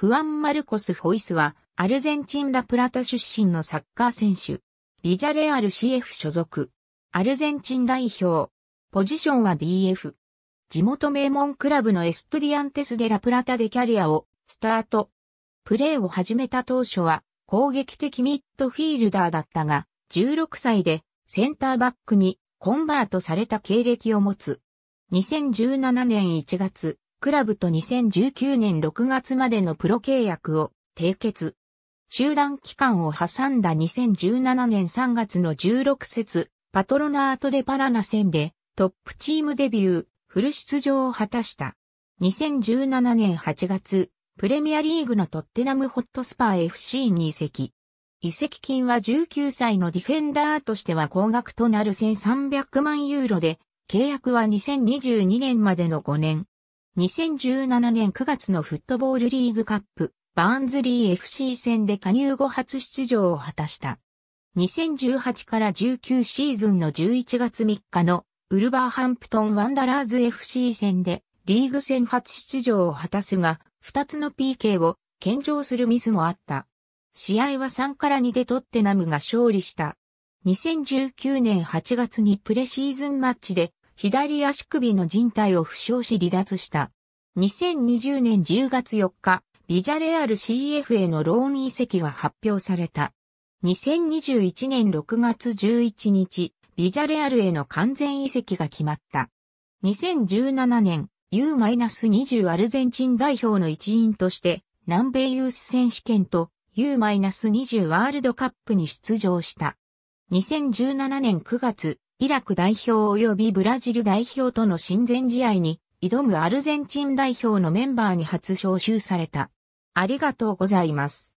フアン・マルコス・フォイスは、アルゼンチン・ラプラタ出身のサッカー選手。ビジャレアル CF 所属。アルゼンチン代表。ポジションは DF。地元名門クラブのエストリアンテス・デ・ラプラタでキャリアをスタート。プレーを始めた当初は攻撃的ミッドフィールダーだったが、16歳でセンターバックにコンバートされた経歴を持つ。2017年1月、クラブと2019年6月までのプロ契約を締結。中断期間を挟んだ2017年3月の16節、パトロナートでパラナ戦でトップチームデビュー、フル出場を果たした。2017年8月、プレミアリーグのトッテナムホットスパー FC に移籍。移籍金は19歳のディフェンダーとしては高額となる1300万ユーロで、契約は2022年までの5年。2017年9月のフットボールリーグカップ、バーンズリー FC 戦で加入後初出場を果たした。2018から19シーズンの11月3日のウルバーハンプトンワンダラーズ FC 戦でリーグ戦初出場を果たすが、2つの PK を献上するミスもあった。試合は3から2でトッテナムが勝利した。2019年8月にプレシーズンマッチで左足首の人体を負傷し離脱した。2020年10月4日、ビジャレアル CF へのローン移籍が発表された。2021年6月11日、ビジャレアルへの完全移籍が決まった。2017年、U-20 アルゼンチン代表の一員として、南米ユース選手権と U-20 ワールドカップに出場した。2017年9月、イラク代表及びブラジル代表との親善試合に挑むアルゼンチン代表のメンバーに初招集された。ありがとうございます。